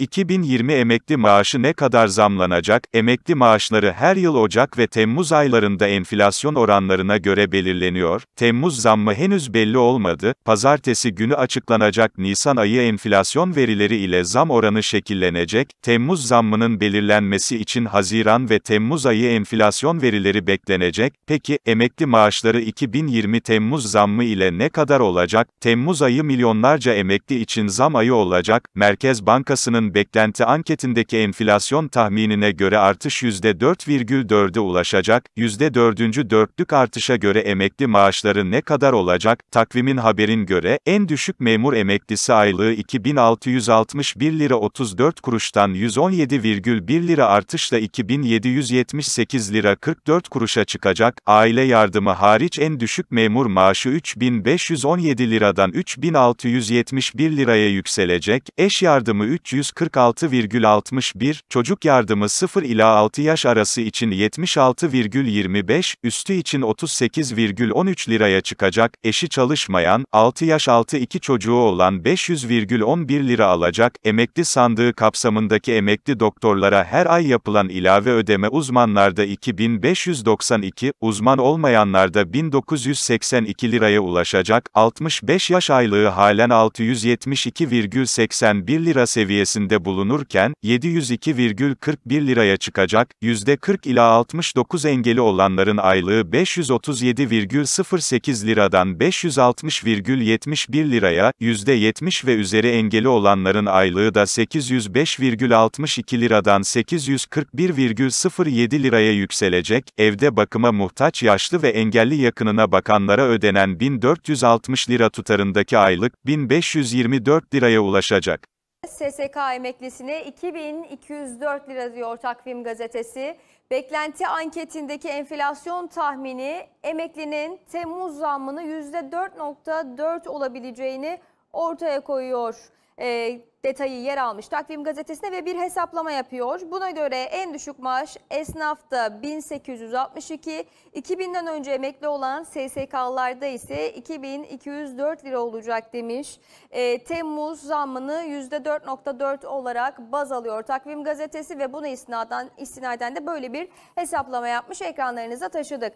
2020 emekli maaşı ne kadar zamlanacak? Emekli maaşları her yıl Ocak ve Temmuz aylarında enflasyon oranlarına göre belirleniyor. Temmuz zammı henüz belli olmadı. Pazartesi günü açıklanacak Nisan ayı enflasyon verileri ile zam oranı şekillenecek. Temmuz zammının belirlenmesi için Haziran ve Temmuz ayı enflasyon verileri beklenecek. Peki emekli maaşları 2020 Temmuz zammı ile ne kadar olacak? Temmuz ayı milyonlarca emekli için zam ayı olacak. Merkez Bankası'nın beklenti anketindeki enflasyon tahminine göre artış %4,4'e ulaşacak, %4. dörtlük artışa göre emekli maaşları ne kadar olacak? Takvimin haberin göre, en düşük memur emeklisi aylığı 2661 lira 34 kuruştan 117,1 lira artışla 2778 lira 44 kuruşa çıkacak, aile yardımı hariç en düşük memur maaşı 3517 liradan 3671 liraya yükselecek, eş yardımı 300 46,61, çocuk yardımı 0 ila 6 yaş arası için 76,25, üstü için 38,13 liraya çıkacak, eşi çalışmayan, 6 yaş 6 2 çocuğu olan 500,11 lira alacak, emekli sandığı kapsamındaki emekli doktorlara her ay yapılan ilave ödeme uzmanlarda 2592, uzman olmayanlarda 1982 liraya ulaşacak, 65 yaş aylığı halen 672,81 lira seviyesinde tahmininde bulunurken, 702,41 liraya çıkacak, %40 ila 69 engeli olanların aylığı 537,08 liradan 560,71 liraya, %70 ve üzeri engeli olanların aylığı da 805,62 liradan 841,07 liraya yükselecek, evde bakıma muhtaç yaşlı ve engelli yakınına bakanlara ödenen 1460 lira tutarındaki aylık, 1524 liraya ulaşacak. SSK emeklisine 2204 lira diyor Takvim Gazetesi. Beklenti anketindeki enflasyon tahmini emeklinin Temmuz zammını %4.4 olabileceğini ortaya koyuyor e, detayı yer almış Takvim Gazetesi'ne ve bir hesaplama yapıyor. Buna göre en düşük maaş esnafta 1862, 2000'den önce emekli olan SSK'larda ise 2204 lira olacak demiş. E, Temmuz zammını %4.4 olarak baz alıyor Takvim Gazetesi ve bunu istinaden, istinaden de böyle bir hesaplama yapmış ekranlarınıza taşıdık.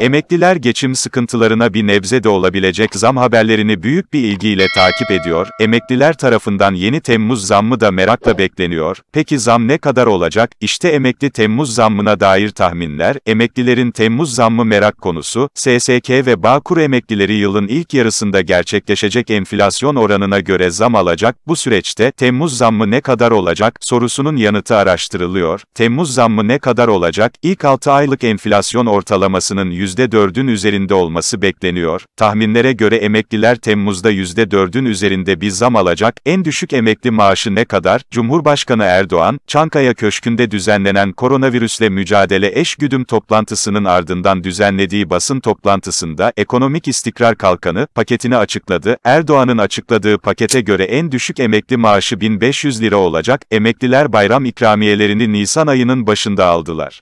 Emekliler geçim sıkıntılarına bir nebze de olabilecek zam haberlerini büyük bir ilgiyle takip ediyor, emekliler tarafından yeni Temmuz zammı da merakla bekleniyor. Peki zam ne kadar olacak? İşte emekli Temmuz zammına dair tahminler, emeklilerin Temmuz zammı merak konusu, SSK ve Bağkur emeklileri yılın ilk yarısında gerçekleşecek enflasyon oranına göre zam alacak, bu süreçte Temmuz zammı ne kadar olacak sorusunun yanıtı araştırılıyor. Temmuz zammı ne kadar olacak? İlk 6 aylık enflasyon ortalamasının %4'ün üzerinde olması bekleniyor. Tahminlere göre emekliler Temmuz'da %4'ün üzerinde bir zam alacak. En düşük emekli maaşı ne kadar? Cumhurbaşkanı Erdoğan, Çankaya Köşkü'nde düzenlenen koronavirüsle mücadele eşgüdüm toplantısının ardından düzenlediği basın toplantısında ekonomik istikrar kalkanı paketini açıkladı. Erdoğan'ın açıkladığı pakete göre en düşük emekli maaşı 1500 lira olacak. Emekliler bayram ikramiyelerini Nisan ayının başında aldılar.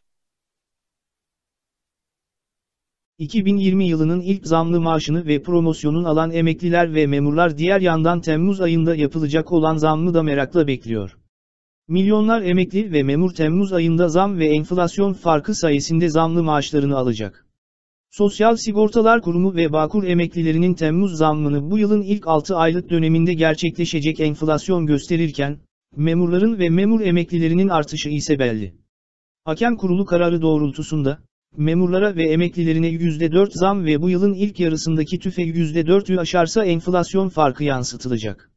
2020 yılının ilk zamlı maaşını ve promosyonun alan emekliler ve memurlar diğer yandan Temmuz ayında yapılacak olan zamlı da merakla bekliyor. Milyonlar emekli ve memur Temmuz ayında zam ve enflasyon farkı sayesinde zamlı maaşlarını alacak. Sosyal Sigortalar Kurumu ve Bağkur emeklilerinin Temmuz zammını bu yılın ilk 6 aylık döneminde gerçekleşecek enflasyon gösterirken, memurların ve memur emeklilerinin artışı ise belli. Hakem kurulu kararı doğrultusunda, memurlara ve emeklilerine %4 zam ve bu yılın ilk yarısındaki tüfe %4'ü aşarsa enflasyon farkı yansıtılacak.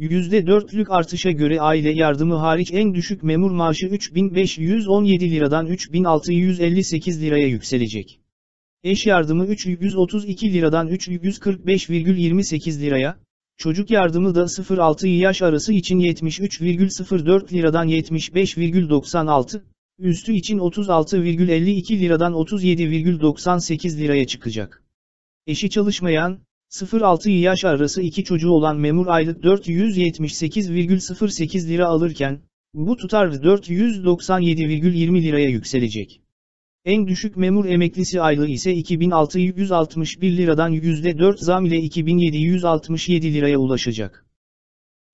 %4'lük artışa göre aile yardımı hariç en düşük memur maaşı 3517 liradan 3658 liraya yükselecek. Eş yardımı 332 liradan 345,28 liraya, çocuk yardımı da 0-6 yaş arası için 73,04 liradan 75,96, üstü için 36,52 liradan 37,98 liraya çıkacak. Eşi çalışmayan, 0-6 yaş arası iki çocuğu olan memur aylık 478,08 lira alırken, bu tutar 497,20 liraya yükselecek. En düşük memur emeklisi aylığı ise 2661 liradan %4 zam ile 2767 liraya ulaşacak.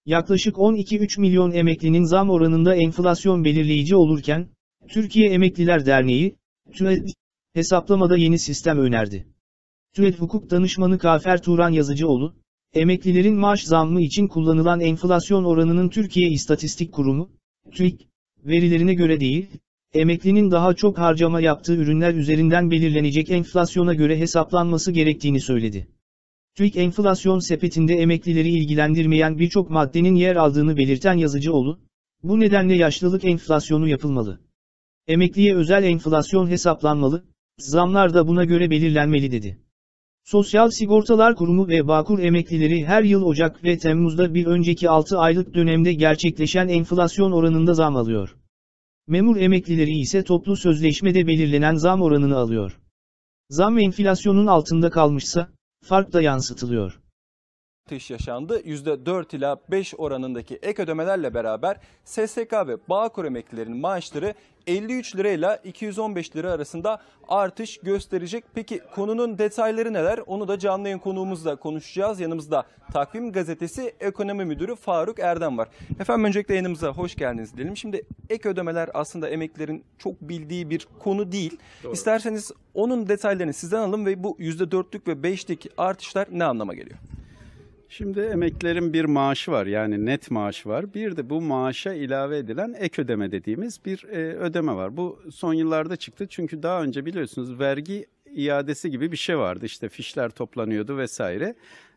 Yaklaşık 12-3 milyon emeklinin zam oranında enflasyon belirleyici olurken, Türkiye Emekliler Derneği, TÜED, hesaplamada yeni sistem önerdi. TÜED Hukuk Danışmanı Kafer Turan Yazıcıoğlu, emeklilerin maaş zammı için kullanılan enflasyon oranının Türkiye İstatistik Kurumu, TÜİK, verilerine göre değil, emeklinin daha çok harcama yaptığı ürünler üzerinden belirlenecek enflasyona göre hesaplanması gerektiğini söyledi. TÜİK enflasyon sepetinde emeklileri ilgilendirmeyen birçok maddenin yer aldığını belirten Yazıcıoğlu, bu nedenle yaşlılık enflasyonu yapılmalı. Emekliye özel enflasyon hesaplanmalı, zamlar da buna göre belirlenmeli dedi. Sosyal Sigortalar Kurumu ve Bağkur emeklileri her yıl Ocak ve Temmuz'da bir önceki 6 aylık dönemde gerçekleşen enflasyon oranında zam alıyor. Memur emeklileri ise toplu sözleşmede belirlenen zam oranını alıyor. Zam enflasyonun altında kalmışsa, fark da yansıtılıyor artış yaşandı. %4 ila 5 oranındaki ek ödemelerle beraber SSK ve Bağkur emeklilerinin maaşları 53 lirayla 215 lira arasında artış gösterecek. Peki konunun detayları neler? Onu da canlı yayın konuğumuzla konuşacağız. Yanımızda Takvim Gazetesi Ekonomi Müdürü Faruk Erdem var. Efendim öncelikle yayınımıza hoş geldiniz diyelim. Şimdi ek ödemeler aslında emeklilerin çok bildiği bir konu değil. Doğru. İsterseniz onun detaylarını sizden alın ve bu %4'lük ve 5'lik artışlar ne anlama geliyor? Şimdi emeklerin bir maaşı var yani net maaşı var. Bir de bu maaşa ilave edilen ek ödeme dediğimiz bir e, ödeme var. Bu son yıllarda çıktı çünkü daha önce biliyorsunuz vergi iadesi gibi bir şey vardı. İşte fişler toplanıyordu vesaire.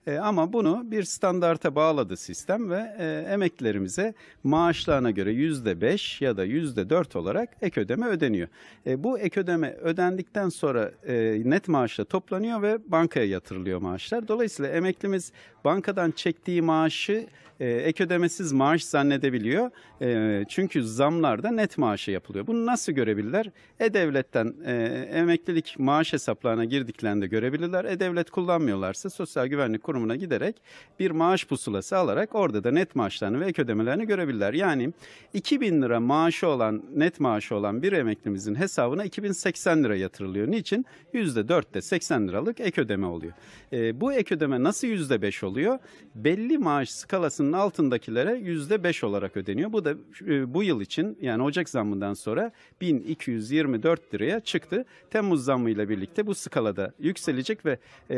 E, ama bunu bir standarta bağladı sistem ve e, emeklilerimize maaşlarına göre yüzde beş ya da yüzde dört olarak ek ödeme ödeniyor. E, bu ek ödeme ödendikten sonra e, net maaşla toplanıyor ve bankaya yatırılıyor maaşlar. Dolayısıyla emeklimiz bankadan çektiği maaşı e, ek ödemesiz maaş zannedebiliyor. E, çünkü zamlarda net maaşı yapılıyor. Bunu nasıl görebilirler? E-Devlet'ten e, emeklilik maaş hesaplarına girdiklerinde görebilirler. E-Devlet kullanmıyorlarsa Sosyal Güvenlik Kurumu kurumuna giderek bir maaş pusulası alarak orada da net maaşlarını ve ek ödemelerini görebilirler. Yani 2000 lira maaşı olan net maaşı olan bir emeklimizin hesabına 2080 lira yatırılıyor. Niçin? %4'te 80 liralık ek ödeme oluyor. E, bu ek ödeme nasıl %5 oluyor? Belli maaş skalasının altındakilere %5 olarak ödeniyor. Bu da e, bu yıl için yani Ocak zammından sonra 1224 liraya çıktı. Temmuz zammıyla birlikte bu skalada yükselecek ve e,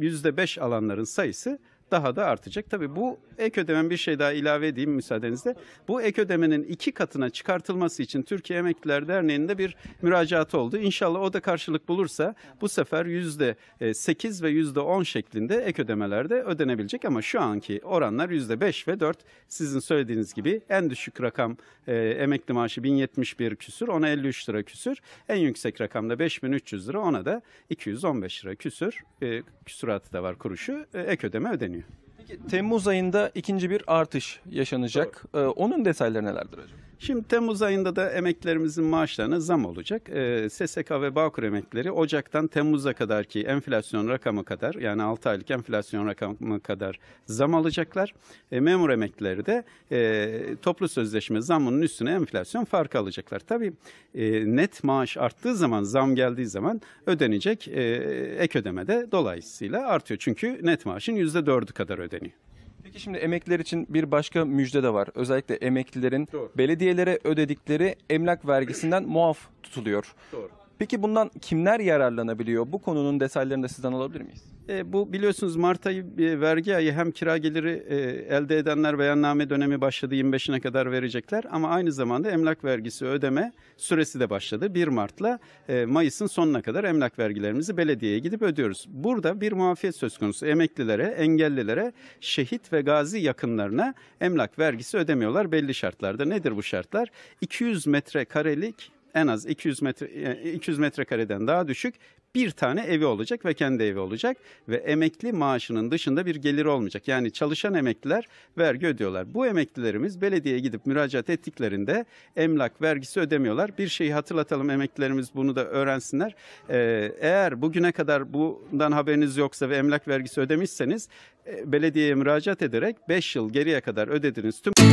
%5 alanlar insanların sayısı daha da artacak. Tabii bu ek ödemen bir şey daha ilave edeyim müsaadenizle. Bu ek ödemenin iki katına çıkartılması için Türkiye Emekliler Derneği'nde bir müracaat oldu. İnşallah o da karşılık bulursa bu sefer yüzde e, sekiz ve yüzde on şeklinde ek ödemelerde ödenebilecek ama şu anki oranlar yüzde beş ve dört. sizin söylediğiniz gibi en düşük rakam e, emekli maaşı 1071 küsür ona 53 lira küsür en yüksek rakamda 5300 lira ona da 215 lira küsür e, küsuratı da var kuruşu e, ek ödeme ödeniyor. Peki Temmuz ayında ikinci bir artış yaşanacak. Ee, onun detayları nelerdir acaba? Şimdi Temmuz ayında da emeklerimizin maaşlarına zam olacak. E, ee, SSK ve Bağkur emekleri Ocak'tan Temmuz'a kadar ki enflasyon rakamı kadar yani 6 aylık enflasyon rakamı kadar zam alacaklar. E, memur emeklileri de e, toplu sözleşme zamının üstüne enflasyon farkı alacaklar. Tabii e, net maaş arttığı zaman zam geldiği zaman ödenecek e, ek ödeme de dolayısıyla artıyor. Çünkü net maaşın %4'ü kadar ödeniyor. Peki şimdi emekliler için bir başka müjde de var. Özellikle emeklilerin Doğru. belediyelere ödedikleri emlak vergisinden muaf tutuluyor. Doğru. Peki bundan kimler yararlanabiliyor? Bu konunun detaylarını da sizden alabilir miyiz? E, bu biliyorsunuz Mart ayı e, vergi ayı hem kira geliri e, elde edenler beyanname dönemi başladı 25'ine kadar verecekler ama aynı zamanda emlak vergisi ödeme süresi de başladı. 1 Mart'la e, Mayıs'ın sonuna kadar emlak vergilerimizi belediyeye gidip ödüyoruz. Burada bir muafiyet söz konusu. Emeklilere, engellilere, şehit ve gazi yakınlarına emlak vergisi ödemiyorlar belli şartlarda. Nedir bu şartlar? 200 metrekarelik en az 200 metre 200 e, metrekareden daha düşük bir tane evi olacak ve kendi evi olacak ve emekli maaşının dışında bir gelir olmayacak. Yani çalışan emekliler vergi ödüyorlar. Bu emeklilerimiz belediyeye gidip müracaat ettiklerinde emlak vergisi ödemiyorlar. Bir şeyi hatırlatalım emeklilerimiz bunu da öğrensinler. Ee, eğer bugüne kadar bundan haberiniz yoksa ve emlak vergisi ödemişseniz e, belediyeye müracaat ederek 5 yıl geriye kadar ödediniz. tüm